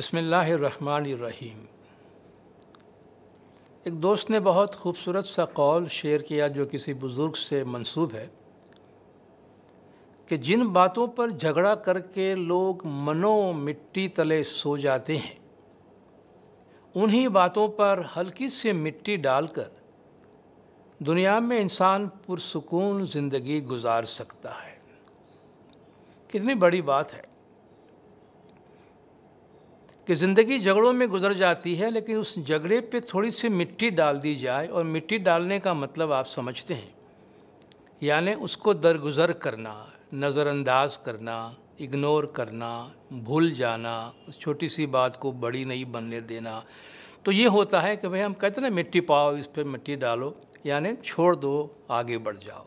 बसमीम एक दोस्त ने बहुत खूबसूरत सा कॉल शेयर किया जो किसी बुज़ुर्ग से मंसूब है कि जिन बातों पर झगड़ा करके लोग मनो मिट्टी तले सो जाते हैं उन्हीं बातों पर हल्की से मिट्टी डालकर दुनिया में इंसान पुरसकून ज़िंदगी गुजार सकता है कितनी बड़ी बात है कि ज़िंदगी झगड़ों में गुजर जाती है लेकिन उस झगड़े पे थोड़ी सी मिट्टी डाल दी जाए और मिट्टी डालने का मतलब आप समझते हैं यानी उसको दरगुजर करना नज़रअंदाज करना इग्नोर करना भूल जाना उस छोटी सी बात को बड़ी नहीं बनने देना तो ये होता है कि भाई हम कहते हैं ना मिट्टी पाओ इस पर मिट्टी डालो यानी छोड़ दो आगे बढ़ जाओ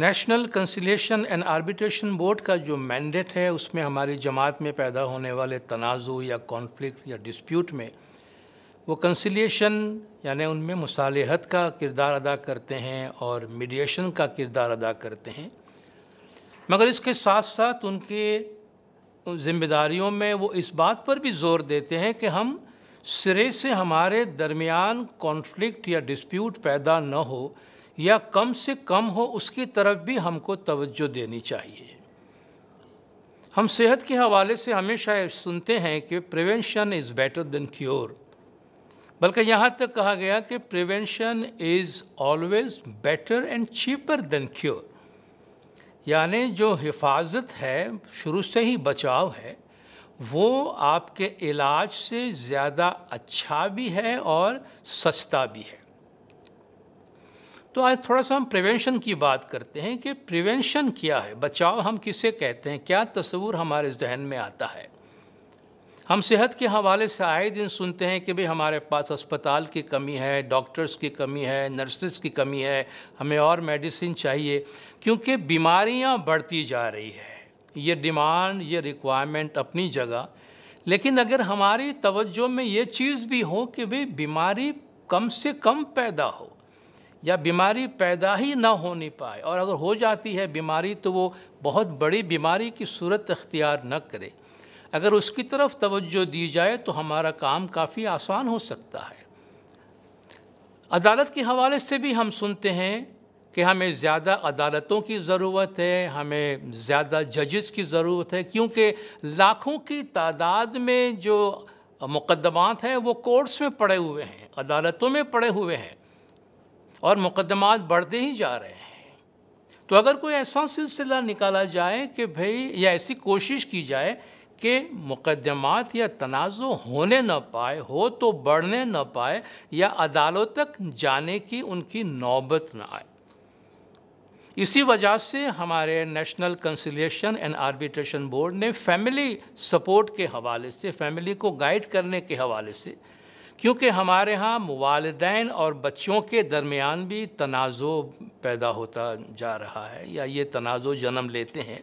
national conciliation and arbitration board का जो मैंडेट है उसमें हमारी जमात में पैदा होने वाले तनाज़ या कॉन्फ्लिक्ट या डिस्प्यूट में वो कंसिलेशन यानी उनमें मुसालहत का किरदार अदा करते हैं और मीडिएशन का किरदार अदा करते हैं मगर इसके साथ साथ उनके ज़िम्मेदारियों में वो इस बात पर भी ज़ोर देते हैं कि हम सिरे से हमारे दरमियान कॉन्फ्लिक्ट या डिस्प्यूट पैदा न हो या कम से कम हो उसकी तरफ भी हमको तवज्जो देनी चाहिए हम सेहत के हवाले से हमेशा सुनते हैं कि prevention is better than cure बल्कि यहाँ तक कहा गया कि prevention is always better and cheaper than cure यानी जो हिफाजत है शुरू से ही बचाव है वो आपके इलाज से ज़्यादा अच्छा भी है और सस्ता भी है तो आज थोड़ा सा हम प्रिवेंशन की बात करते हैं कि प्रिवेंशन क्या है बचाव हम किसे कहते हैं क्या तस्वूर हमारे जहन में आता है हम सेहत के हवाले से आए दिन सुनते हैं कि भाई हमारे पास अस्पताल की कमी है डॉक्टर्स की कमी है नर्सेस की कमी है हमें और मेडिसिन चाहिए क्योंकि बीमारियां बढ़ती जा रही है ये डिमांड ये रिक्वायरमेंट अपनी जगह लेकिन अगर हमारी तवज्जो में ये चीज़ भी हो कि भाई बीमारी कम से कम पैदा हो या बीमारी पैदा ही ना होने पाए और अगर हो जाती है बीमारी तो वो बहुत बड़ी बीमारी की सूरत अख्तियार न करे अगर उसकी तरफ तवज्जो दी जाए तो हमारा काम काफ़ी आसान हो सकता है अदालत के हवाले से भी हम सुनते हैं कि हमें ज़्यादा अदालतों की ज़रूरत है हमें ज़्यादा जजेस की ज़रूरत है क्योंकि लाखों की तादाद में जो मुकदमात हैं वो कोर्ट्स में पड़े हुए हैं अदालतों में पड़े हुए हैं और मुकदमात बढ़ते ही जा रहे हैं तो अगर कोई ऐसा सिलसिला निकाला जाए कि भाई या ऐसी कोशिश की जाए कि मुकदमात या तनाज़ होने न पाए हो तो बढ़ने न पाए या अदालत तक जाने की उनकी नौबत न आए इसी वजह से हमारे national conciliation and arbitration board ने फैमिली सपोर्ट के हवाले से फैमिली को गाइड करने के हवाले से क्योंकि हमारे यहाँ वालदेन और बच्चों के दरमियान भी तनाज़ो पैदा होता जा रहा है या ये तनाज़ो जन्म लेते हैं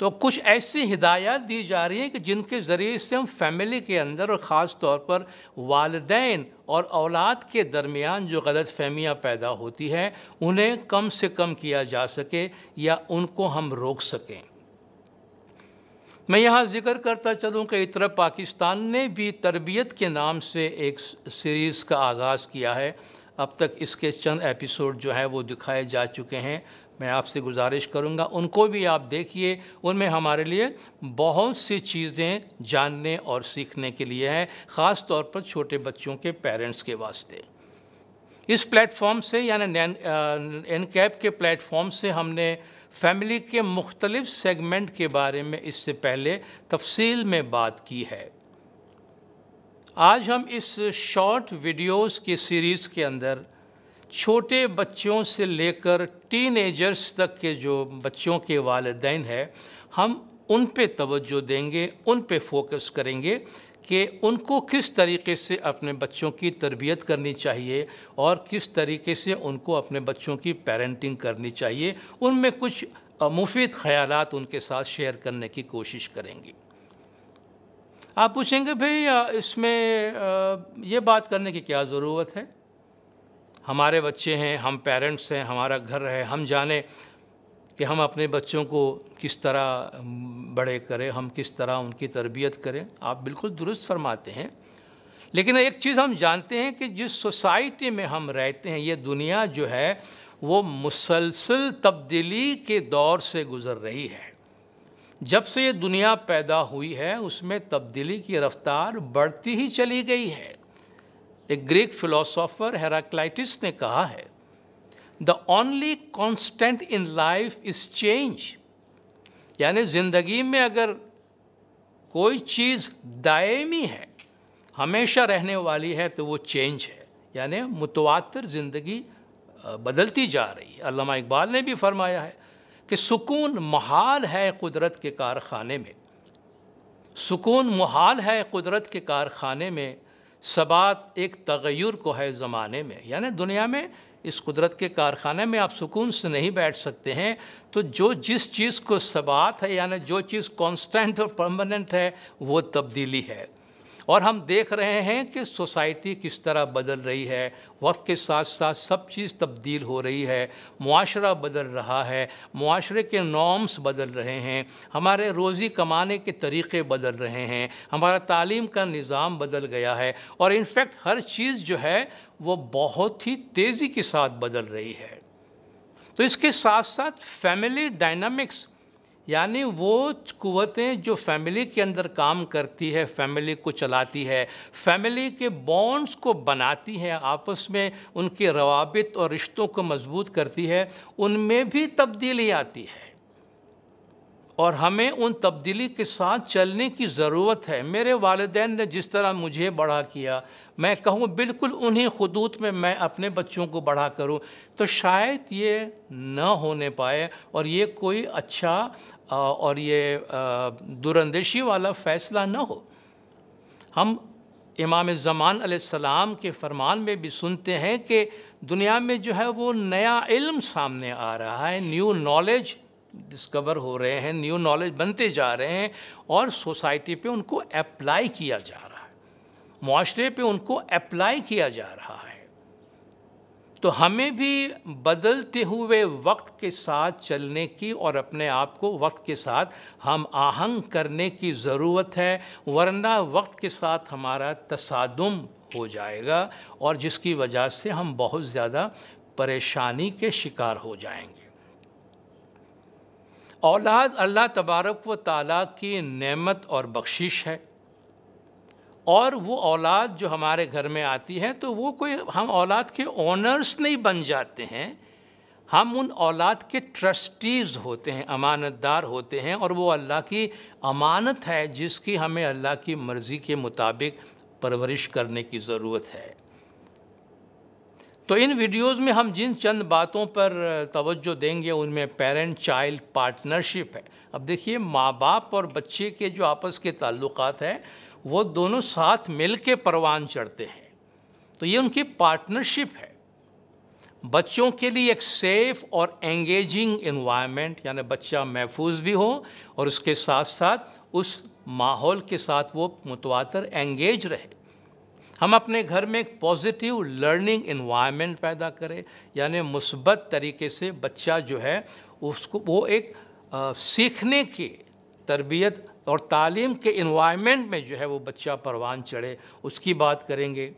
तो कुछ ऐसी हिदायत दी जा रही है कि जिनके ज़रिए से हम फैमिली के अंदर और ख़ास तौर पर वालदेन और औलाद के दरमियान जो गलत फहमियाँ पैदा होती हैं उन्हें कम से कम किया जा सके या उनको हम रोक सकें मैं यहाँ जिक्र करता चलूँ कई तरफ़ पाकिस्तान ने भी तरबियत के नाम से एक सीरीज़ का आगाज़ किया है अब तक इसके चंद एपिसोड जो हैं वो दिखाए जा चुके हैं मैं आपसे गुजारिश करूँगा उनको भी आप देखिए उनमें हमारे लिए बहुत सी चीज़ें जानने और सीखने के लिए हैं ख़ास तौर पर छोटे बच्चों के पेरेंट्स के वास्ते इस प्लेटफॉर्म से यानी एन कैप के प्लेटफॉर्म से हमने फैमिली के मुख्तलिफ सेगमेंट के बारे में इससे पहले तफसील में बात की है आज हम इस शॉर्ट वीडियोस की सीरीज़ के अंदर छोटे बच्चों से लेकर टीनेजर्स तक के जो बच्चों के वालदेन हैं हम उन पे तवज्जो देंगे उन पे फोकस करेंगे कि उनको किस तरीके से अपने बच्चों की तरबियत करनी चाहिए और किस तरीके से उनको अपने बच्चों की पेरेंटिंग करनी चाहिए उनमें कुछ मुफीद ख्याल उनके साथ शेयर करने की कोशिश करेंगी आप पूछेंगे भाई इसमें ये बात करने की क्या ज़रूरत है हमारे बच्चे हैं हम पेरेंट्स हैं हमारा घर है हम जाने कि हम अपने बच्चों को किस तरह बड़े करें हम किस तरह उनकी तरबियत करें आप बिल्कुल दुरुस्त फरमाते हैं लेकिन एक चीज़ हम जानते हैं कि जिस सोसाइटी में हम रहते हैं ये दुनिया जो है वो मुसलसल तब्दीली के दौर से गुज़र रही है जब से ये दुनिया पैदा हुई है उसमें तब्दीली की रफ्तार बढ़ती ही चली गई है एक ग्रीक फिलोसोफर हेराक्लाइटिस ने कहा है the only constant in life is change यानी ज़िंदगी में अगर कोई चीज़ दायमी है हमेशा रहने वाली है तो वो चेंज है यानी मुतवातर ज़िंदगी बदलती जा रही है अलामा इकबाल ने भी फरमाया है कि सुकून महाल है कुदरत के कारखाने में सुकून महाल है कुदरत के कारखाने में सबात एक तगैर को है ज़माने में यानी दुनिया में इस कुदरत के कारखाने में आप सुकून से नहीं बैठ सकते हैं तो जो जिस चीज़ को सबात है यानी जो चीज़ कांस्टेंट और परमानेंट है वो तब्दीली है और हम देख रहे हैं कि सोसाइटी किस तरह बदल रही है वक्त के साथ साथ सब चीज़ तब्दील हो रही है मुआरा बदल रहा है माशरे के नॉर्म्स बदल रहे हैं हमारे रोज़ी कमाने के तरीक़े बदल रहे हैं हमारा तालीम का निज़ाम बदल गया है और इनफेक्ट हर चीज़ जो है वो बहुत ही तेज़ी के साथ बदल रही है तो इसके साथ साथ फैमिली डायनामिक्स यानी वो कुवतें जो फैमिली के अंदर काम करती है फैमिली को चलाती है फैमिली के बॉन्ड्स को बनाती है आपस में उनके रवाबित और रिश्तों को मजबूत करती है उनमें भी तब्दीली आती है और हमें उन तब्दीली के साथ चलने की ज़रूरत है मेरे वालदेन ने जिस तरह मुझे बड़ा किया मैं कहूँ बिल्कुल उन्हीं खदूत में मैं अपने बच्चों को बढ़ा करूँ तो शायद ये ना होने पाए और ये कोई अच्छा और ये दुरंदेशी वाला फ़ैसला न हो हम इमाम ज़मान सलाम के फरमान में भी सुनते हैं कि दुनिया में जो है वो नया इल्म सामने आ रहा है न्यू नॉलेज डिस्कवर हो रहे हैं न्यू नॉलेज बनते जा रहे हैं और सोसाइटी पे उनको अप्लाई किया जा रहा है माशरे पे उनको अप्लाई किया जा रहा है तो हमें भी बदलते हुए वक्त के साथ चलने की और अपने आप को वक्त के साथ हम आहंग करने की ज़रूरत है वरना वक्त के साथ हमारा तसादम हो जाएगा और जिसकी वजह से हम बहुत ज़्यादा परेशानी के शिकार हो जाएंगे औलाद अल्लाह तबारक व ताली की नेमत और बख्शिश है और वो औलाद जो हमारे घर में आती है तो वो कोई हम औलाद के ओनर्स नहीं बन जाते हैं हम उन औलाद के ट्रस्टीज़ होते हैं अमानतदार होते हैं और वो अल्लाह की अमानत है जिसकी हमें अल्लाह की मर्ज़ी के मुताबिक परवरिश करने की ज़रूरत है तो इन वीडियोस में हम जिन चंद बातों पर तवज्जो देंगे उनमें पेरेंट चाइल्ड पार्टनरशिप है अब देखिए माँ बाप और बच्चे के जो आपस के ताल्लुक़ात हैं वो दोनों साथ मिल के परवान चढ़ते हैं तो ये उनकी पार्टनरशिप है बच्चों के लिए एक सेफ और एंगेजिंग इन्वायरमेंट यानी बच्चा महफूज भी हो और उसके साथ साथ उस माहौल के साथ वो मुतवातर एंगेज रहे हम अपने घर में एक पॉजिटिव लर्निंग इन्वायरमेंट पैदा करें यानी मुसबत तरीके से बच्चा जो है उसको वो एक आ, सीखने के तरबियत और तालीम के इन्वायरमेंट में जो है वो बच्चा परवान चढ़े उसकी बात करेंगे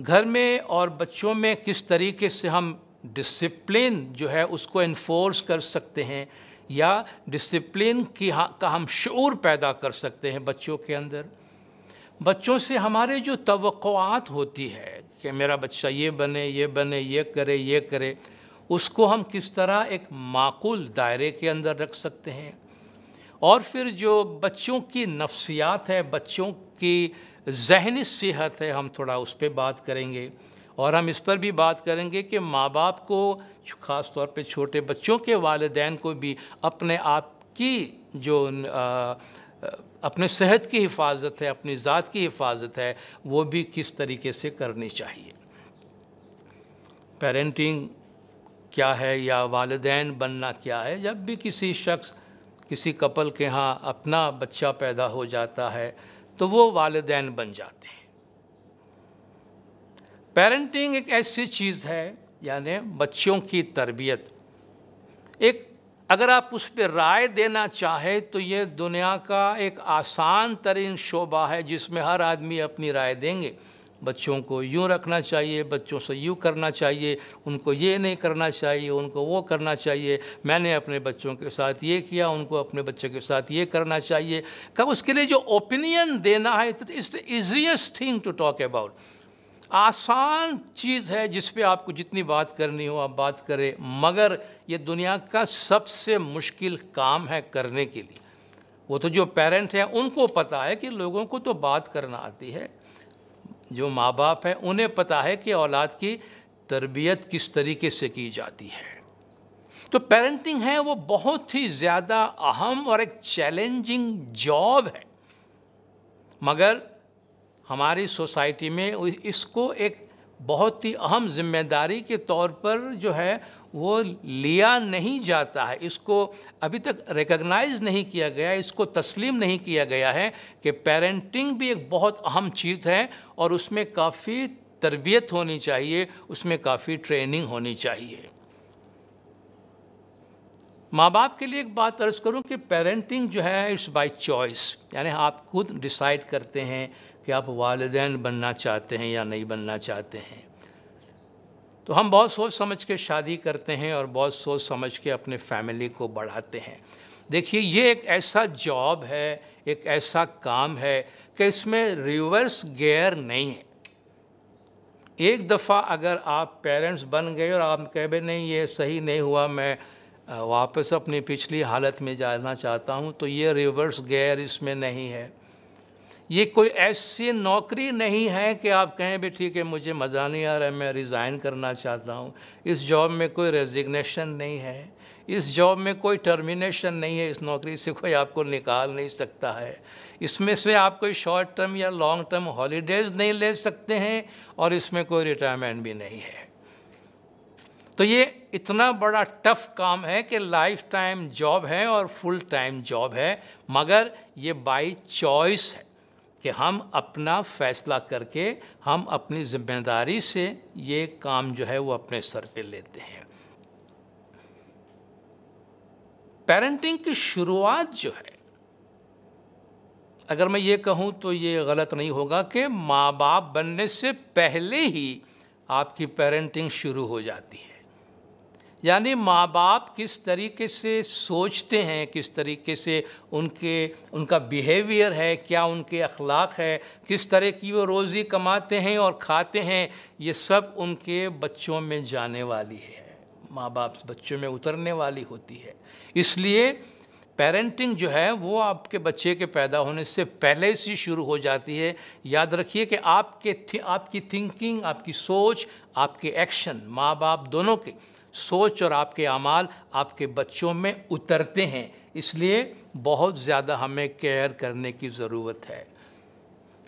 घर में और बच्चों में किस तरीके से हम डिसिप्लिन जो है उसको इन्फोर्स कर सकते हैं या डिसिप्लिन की का हम शूर पैदा कर सकते हैं बच्चों के अंदर बच्चों से हमारे जो तवक़ात होती है कि मेरा बच्चा ये बने ये बने ये करे ये करे उसको हम किस तरह एक माकूल दायरे के अंदर रख सकते हैं और फिर जो बच्चों की नफ्सियात है बच्चों की जहनी सेहत है हम थोड़ा उस पर बात करेंगे और हम इस पर भी बात करेंगे कि माँ बाप को ख़ास तौर पे छोटे बच्चों के वालदेन को भी अपने आप की जो आ, अपने सेहत की हिफाजत है अपनी ज़ात की हिफाजत है वो भी किस तरीके से करनी चाहिए पेरेंटिंग क्या है या वालदेन बनना क्या है जब भी किसी शख्स किसी कपल के यहाँ अपना बच्चा पैदा हो जाता है तो वो वालदेन बन जाते हैं पेरेंटिंग एक ऐसी चीज़ है यानी बच्चों की तरबियत एक अगर आप उस पर राय देना चाहें तो ये दुनिया का एक आसान तरीन शोबा है जिसमें हर आदमी अपनी राय देंगे बच्चों को यूँ रखना चाहिए बच्चों से यूँ करना चाहिए उनको ये नहीं करना चाहिए उनको वो करना चाहिए मैंने अपने बच्चों के साथ ये किया उनको अपने बच्चों के साथ ये करना चाहिए कब उसके लिए जो ओपिनियन देना है तो it's the easiest thing to talk about आसान चीज़ है जिस पे आपको जितनी बात करनी हो आप बात करें मगर ये दुनिया का सबसे मुश्किल काम है करने के लिए वो तो जो पेरेंट हैं उनको पता है कि लोगों को तो बात करना आती है जो माँ बाप हैं उन्हें पता है कि औलाद की तरबियत किस तरीके से की जाती है तो पेरेंटिंग है वो बहुत ही ज़्यादा अहम और एक चैलेंजिंग जॉब है मगर हमारी सोसाइटी में इसको एक बहुत ही अहम जिम्मेदारी के तौर पर जो है वो लिया नहीं जाता है इसको अभी तक रिकग्नाइज नहीं किया गया इसको तस्लीम नहीं किया गया है कि पेरेंटिंग भी एक बहुत अहम चीज़ है और उसमें काफ़ी तरबियत होनी चाहिए उसमें काफ़ी ट्रेनिंग होनी चाहिए माँ बाप के लिए एक बात अर्ज़ करूँ कि पेरेंटिंग जो है इट्स बाई चॉइस यानी आप खुद डिसाइड करते हैं कि आप वालदेन बनना चाहते हैं या नहीं बनना चाहते हैं तो हम बहुत सोच समझ के शादी करते हैं और बहुत सोच समझ के अपने फैमिली को बढ़ाते हैं देखिए ये एक ऐसा जॉब है एक ऐसा काम है कि इसमें रिवर्स गेयर नहीं है एक दफ़ा अगर आप पेरेंट्स बन गए और आप कह भी नहीं ये सही नहीं हुआ मैं वापस अपनी पिछली हालत में जाना चाहता हूँ तो ये रिवर्स गेयर इसमें नहीं है ये कोई ऐसी नौकरी नहीं है कि आप कहें भी ठीक है मुझे मज़ा नहीं आ रहा है मैं रिज़ाइन करना चाहता हूँ इस जॉब में कोई रेजिग्नेशन नहीं है इस जॉब में कोई टर्मिनेशन नहीं है इस नौकरी से कोई आपको निकाल नहीं सकता है इसमें से आप कोई शॉर्ट टर्म या लॉन्ग टर्म हॉलीडेज़ नहीं ले सकते हैं और इसमें कोई रिटायरमेंट भी नहीं है तो ये इतना बड़ा टफ काम है कि लाइफ टाइम जॉब है और फुल टाइम जॉब है मगर ये बाई चॉइस है कि हम अपना फ़ैसला करके हम अपनी जिम्मेदारी से ये काम जो है वो अपने सर पे लेते हैं पेरेंटिंग की शुरुआत जो है अगर मैं ये कहूँ तो ये गलत नहीं होगा कि माँ बाप बनने से पहले ही आपकी पेरेंटिंग शुरू हो जाती है यानी माँ बाप किस तरीके से सोचते हैं किस तरीके से उनके उनका बिहेवियर है क्या उनके अखलाक है किस तरह की वो रोज़ी कमाते हैं और खाते हैं ये सब उनके बच्चों में जाने वाली है माँ बाप बच्चों में उतरने वाली होती है इसलिए पेरेंटिंग जो है वो आपके बच्चे के पैदा होने से पहले से शुरू हो जाती है याद रखिए कि आपके आपकी थिंकिंग आपकी सोच आपके एक्शन माँ बाप दोनों के सोच और आपके अमाल आपके बच्चों में उतरते हैं इसलिए बहुत ज़्यादा हमें केयर करने की ज़रूरत है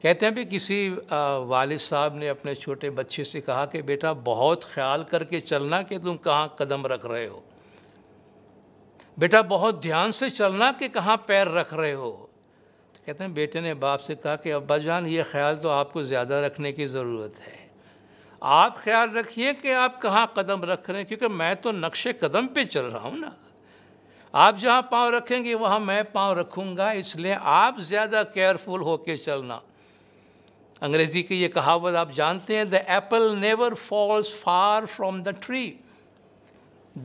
कहते हैं भी किसी वाल साहब ने अपने छोटे बच्चे से कहा कि बेटा बहुत ख्याल करके चलना कि तुम कहाँ कदम रख रहे हो बेटा बहुत ध्यान से चलना कि कहाँ पैर रख रहे हो तो कहते हैं बेटे ने बाप से कहा कि अब्बा जान ये ख्याल तो आपको ज़्यादा रखने की ज़रूरत है आप ख्याल रखिए कि आप कहाँ कदम रख रहे हैं क्योंकि मैं तो नक्शे कदम पे चल रहा हूँ ना आप जहाँ पाँव रखेंगे वहाँ मैं पाँव रखूँगा इसलिए आप ज़्यादा केयरफुल होके चलना अंग्रेज़ी की ये कहावत आप जानते हैं the apple never falls far from the tree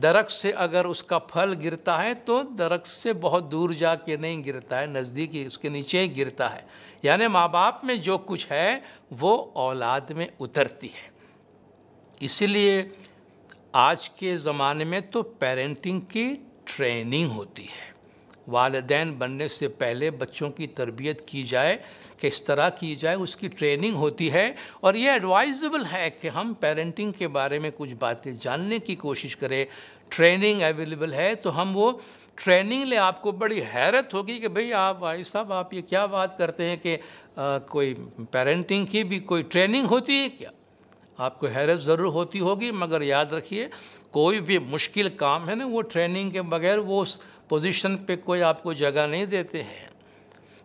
दरख्त से अगर उसका फल गिरता है तो दरख्त से बहुत दूर जा के नहीं गिरता है नज़दीक ही उसके नीचे गिरता है यानी माँ बाप में जो कुछ है वो औलाद में उतरती है इसलिए आज के ज़माने में तो पेरेंटिंग की ट्रेनिंग होती है वालदेन बनने से पहले बच्चों की तरबियत की जाए किस तरह की जाए उसकी ट्रेनिंग होती है और ये एडवाइजेबल है कि हम पेरेंटिंग के बारे में कुछ बातें जानने की कोशिश करें ट्रेनिंग अवेलेबल है तो हम वो ट्रेनिंग ले आपको बड़ी हैरत होगी कि भाई आप भाई साहब आप ये क्या बात करते हैं कि आ, कोई पेरेंटिंग की भी कोई ट्रेनिंग होती है क्या आपको हैरत ज़रूर होती होगी मगर याद रखिए कोई भी मुश्किल काम है ना वो ट्रेनिंग के बगैर वो उस पोजिशन पर कोई आपको जगह नहीं देते हैं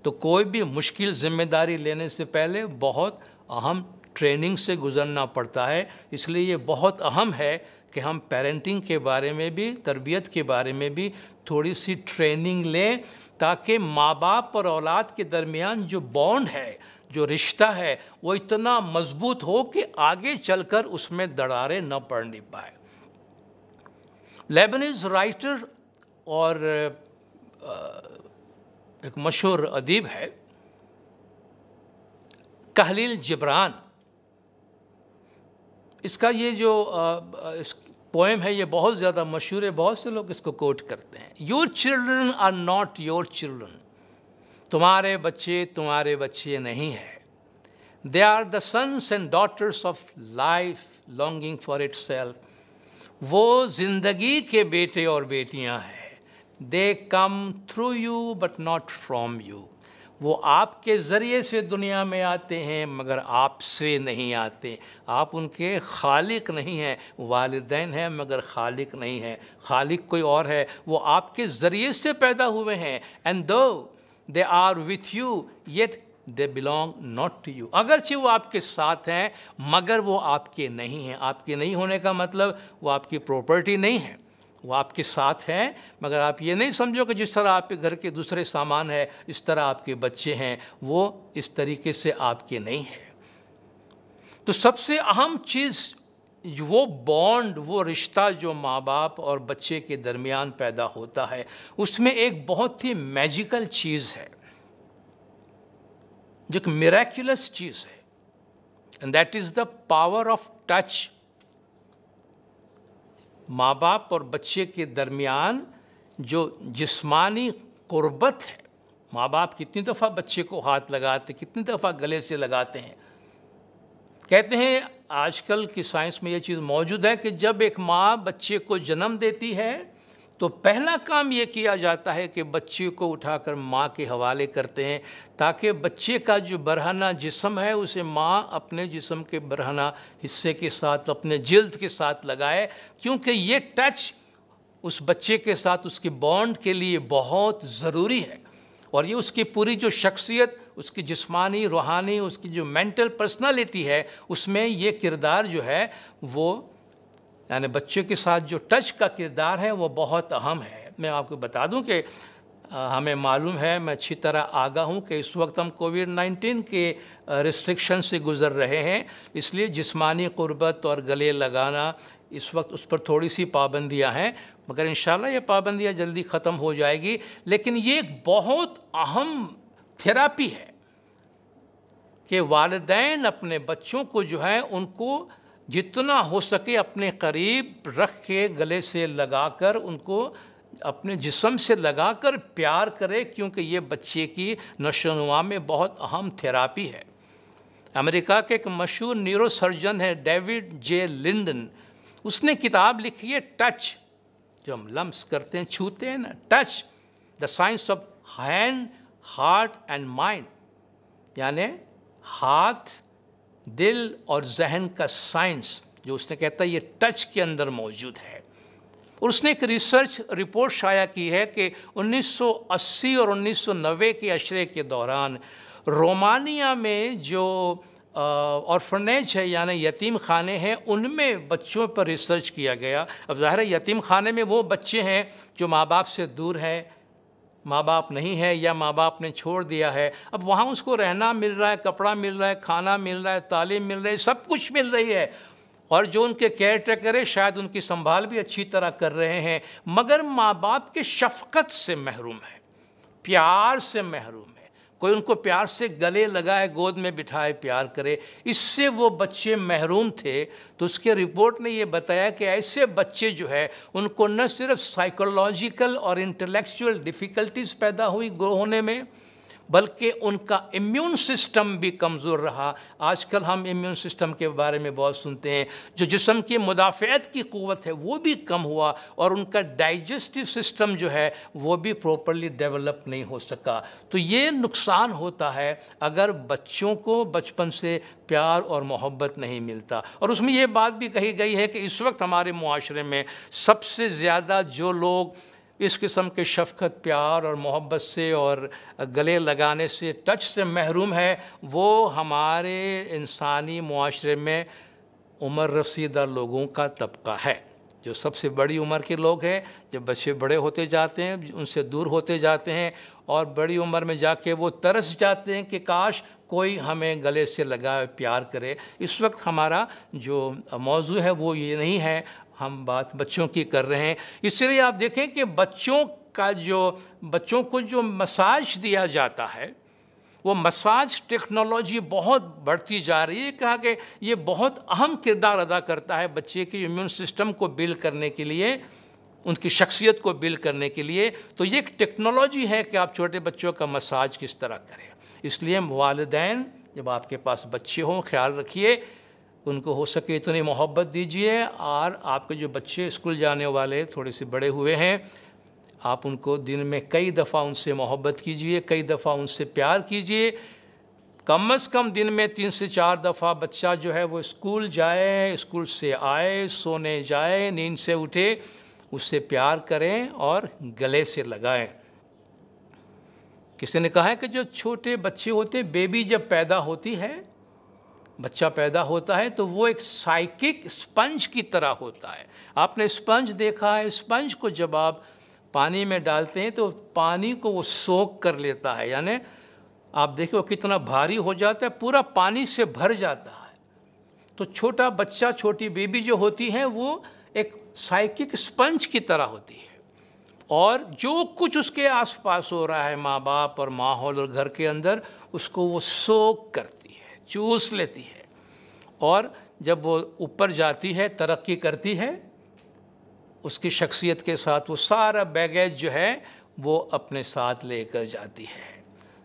तो कोई भी मुश्किल जिम्मेदारी लेने से पहले बहुत अहम ट्रेनिंग से गुजरना पड़ता है इसलिए ये बहुत अहम है कि हम पेरेंटिंग के बारे में भी तरबियत के बारे में भी थोड़ी सी ट्रेनिंग लें ताकि माँ बाप और औलाद के दरमियान जो बॉन्ड है जो रिश्ता है वो इतना मजबूत हो कि आगे चलकर उसमें दरारें न नहीं पाए लेबनीज राइटर और एक मशहूर अदीब है कहलील जबरान इसका ये जो इस पोएम है ये बहुत ज़्यादा मशहूर है बहुत से लोग इसको कोट करते हैं your children are not your children तुम्हारे बच्चे तुम्हारे बच्चे नहीं है they are the sons and daughters of life longing for itself वो जिंदगी के बेटे और बेटियां हैं they come through you but not from you वो आपके ज़रिए से दुनिया में आते हैं मगर आपसे नहीं आते आप उनके खालिक नहीं हैं वालदेन हैं मगर खालिक नहीं हैं खालिक कोई और है वो आपके ज़रिए से पैदा हुए हैं and though they are with you yet they belong not to you अगरचे वो आपके साथ हैं मगर वो आपके नहीं हैं आपके नहीं होने का मतलब वो आपकी प्रॉपर्टी नहीं है वो आपके साथ हैं मगर आप ये नहीं समझो कि जिस तरह आपके घर के दूसरे सामान है इस तरह आपके बच्चे हैं वो इस तरीके से आपके नहीं है तो सबसे अहम चीज़ वो बॉन्ड वो रिश्ता जो माँ बाप और बच्चे के दरमियान पैदा होता है उसमें एक बहुत ही मैजिकल चीज़ है जो एक मेरेक्यूलस चीज़ है and that is the power of touch माँ बाप और बच्चे के दरमियान जो जिस्मानी क़ुरबत है माँ बाप कितनी दफ़ा बच्चे को हाथ लगाते कितनी दफ़ा गले से लगाते हैं कहते हैं आजकल की साइंस में ये चीज़ मौजूद है कि जब एक माँ बच्चे को जन्म देती है तो पहला काम ये किया जाता है कि बच्चे को उठाकर माँ के हवाले करते हैं ताकि बच्चे का जो बरहना जिसम है उसे माँ अपने जिसम के बरहना हिस्से के साथ अपने जल्द के साथ लगाए क्योंकि ये टच उस बच्चे के साथ उसके बॉन्ड के लिए बहुत ज़रूरी है और ये उसकी पूरी जो शख्सियत उसकी जिस्मानी रूहानी उसकी जो मेंटल पर्सनालिटी है उसमें ये किरदार जो है वो यानी बच्चों के साथ जो टच का किरदार है वो बहुत अहम है मैं आपको बता दूं कि हमें मालूम है मैं अच्छी तरह आगा हूं कि इस वक्त हम कोविड 19 के रिस्ट्रिक्शन से गुज़र रहे हैं इसलिए जिस्मानी क़ुरबत और गले लगाना इस वक्त उस पर थोड़ी सी पाबंदियां हैं मगर इन ये पाबंदियां जल्दी ख़त्म हो जाएगी लेकिन ये एक बहुत अहम थेरापी है कि वालदेन अपने बच्चों को जो है उनको जितना हो सके अपने करीब रख के गले से लगाकर उनको अपने जिसम से लगाकर प्यार करे क्योंकि ये बच्चे की नशोनुमा में बहुत अहम थेरापी है अमेरिका के एक मशहूर न्यूरो सर्जन है डेविड जे लिंडन उसने किताब लिखी है टच जो हम लम्स करते हैं छूते हैं ना touch the science of hand heart and mind यानि हाथ दिल और जहन का साइंस जो उसने कहता है ये टच के अंदर मौजूद है और उसने एक रिसर्च रिपोर्ट शाया की है कि 1980 और 1990 के अशरे के दौरान रोमानिया में जो ऑर्फनेज है यानी यतीम खाने हैं उनमें बच्चों पर रिसर्च किया गया अब ज़ाहिर है यतीम खाने में वो बच्चे हैं जो माँ बाप से दूर हैं माँ बाप नहीं है या माँ बाप ने छोड़ दिया है अब वहाँ उसको रहना मिल रहा है कपड़ा मिल रहा है खाना मिल रहा है तालीम मिल रही है सब कुछ मिल रही है और जो उनके केयर टेकर है शायद उनकी संभाल भी अच्छी तरह कर रहे हैं मगर माँ बाप के शफकत से महरूम है प्यार से महरूम है कोई उनको प्यार से गले लगाए गोद में बिठाए प्यार करे इससे वो बच्चे महरूम थे तो उसके रिपोर्ट ने ये बताया कि ऐसे बच्चे जो है उनको न सिर्फ साइकोलॉजिकल और इंटेलेक्चुअल डिफ़िकल्टीज़ पैदा हुई ग्रो होने में बल्कि उनका इम्यून सिस्टम भी कमज़ोर रहा आजकल हम इम्यून सिस्टम के बारे में बहुत सुनते हैं जो जिसम की मुदाफ़त की क़वत है वो भी कम हुआ और उनका डाइजेस्टिव सिस्टम जो है वो भी प्रॉपरली डेवलप नहीं हो सका तो ये नुकसान होता है अगर बच्चों को बचपन से प्यार और मोहब्बत नहीं मिलता और उसमें यह बात भी कही गई है कि इस वक्त हमारे माशरे में सबसे ज़्यादा जो लोग इस किस्म के शफकत प्यार और मोहब्बत से और गले लगाने से टच से महरूम है वो हमारे इंसानी माशरे में उम्र रसीदा लोगों का तबका है जो सबसे बड़ी उम्र के लोग हैं जब बच्चे बड़े होते जाते हैं उनसे दूर होते जाते हैं और बड़ी उम्र में जाके वो तरस जाते हैं कि काश कोई हमें गले से लगाए प्यार करे इस वक्त हमारा जो मौजू है वो ये नहीं है हम बात बच्चों की कर रहे हैं इसलिए आप देखें कि बच्चों का जो बच्चों को जो मसाज दिया जाता है वो मसाज टेक्नोलॉजी बहुत बढ़ती जा रही है कहा कि ये बहुत अहम किरदार अदा करता है बच्चे के इम्यून सिस्टम को बिल्ड करने के लिए उनकी शख्सियत को बिल्ड करने के लिए तो ये एक टेक्नोलॉजी है कि आप छोटे बच्चों का मसाज किस तरह करें इसलिए वालदेन जब आपके पास बच्चे हों ख्याल रखिए उनको हो सके इतनी तो मोहब्बत दीजिए और आपके जो बच्चे स्कूल जाने वाले थोड़े से बड़े हुए हैं आप उनको दिन में कई दफ़ा उनसे मोहब्बत कीजिए कई दफ़ा उनसे प्यार कीजिए कम से कम दिन में तीन से चार दफ़ा बच्चा जो है वो स्कूल जाए स्कूल से आए सोने जाए नींद से उठे उससे प्यार करें और गले से लगाएं किसी ने कहा है कि जो छोटे बच्चे होते बेबी जब पैदा होती है बच्चा पैदा होता है तो वो एक साइकिक स्पंज की तरह होता है आपने स्पंज देखा है स्पंज को जब आप पानी में डालते हैं तो पानी को वो सोख कर लेता है यानी आप देखिए वो कितना भारी हो जाता है पूरा पानी से भर जाता है तो छोटा बच्चा छोटी बेबी जो होती है वो एक साइकिक स्पंज की तरह होती है और जो कुछ उसके आसपास हो रहा है माँ बाप और माहौल और घर के अंदर उसको वो सोख करती चूस लेती है और जब वो ऊपर जाती है तरक्की करती है उसकी शख्सियत के साथ वो सारा बैगेज जो है वो अपने साथ लेकर जाती है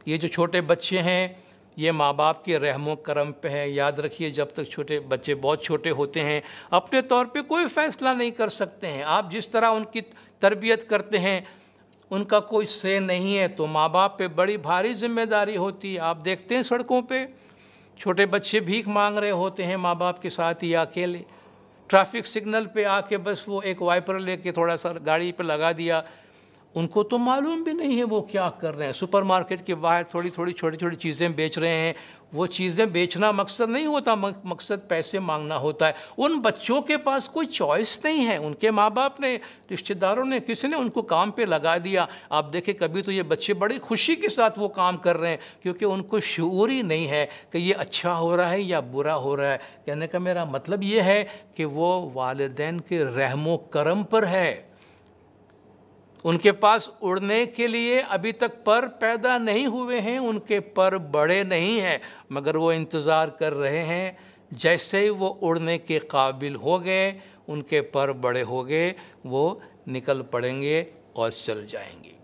ये जो छोटे बच्चे हैं ये माँ बाप के रहमो करम पे है याद रखिए जब तक छोटे बच्चे बहुत छोटे होते हैं अपने तौर पे कोई फैसला नहीं कर सकते हैं आप जिस तरह उनकी तरबियत करते हैं उनका कोई से नहीं है तो माँ बाप पे बड़ी भारी जिम्मेदारी होती है आप देखते हैं सड़कों पर छोटे बच्चे भीख मांग रहे होते हैं माँ बाप के साथ या अकेले ट्रैफिक सिग्नल पे आके बस वो एक वाइपर लेके थोड़ा सा गाड़ी पे लगा दिया उनको तो मालूम भी नहीं है वो क्या कर रहे हैं सुपरमार्केट के बाहर थोड़ी थोड़ी छोटी छोटी चीज़ें बेच रहे हैं वो चीज़ें बेचना मकसद नहीं होता मकसद पैसे मांगना होता है उन बच्चों के पास कोई चॉइस नहीं है उनके माँ बाप ने रिश्तेदारों ने किसी ने उनको काम पे लगा दिया आप देखें कभी तो ये बच्चे बड़ी खुशी के साथ वो काम कर रहे हैं क्योंकि उनको शूर ही नहीं है कि ये अच्छा हो रहा है या बुरा हो रहा है कहने का मेरा मतलब ये है कि वो वालदेन के रहमो करम पर है उनके पास उड़ने के लिए अभी तक पर पैदा नहीं हुए हैं उनके पर बड़े नहीं हैं मगर वो इंतज़ार कर रहे हैं जैसे ही वो उड़ने के काबिल हो गए उनके पर बड़े हो गए वो निकल पड़ेंगे और चल जाएंगे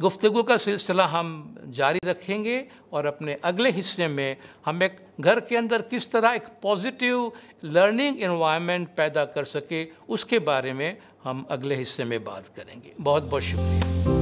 गुफ्तु का सिलसिला हम जारी रखेंगे और अपने अगले हिस्से में हम एक घर के अंदर किस तरह एक पॉजिटिव लर्निंग इन्वायरमेंट पैदा कर सके उसके बारे में हम अगले हिस्से में बात करेंगे बहुत बहुत शुक्रिया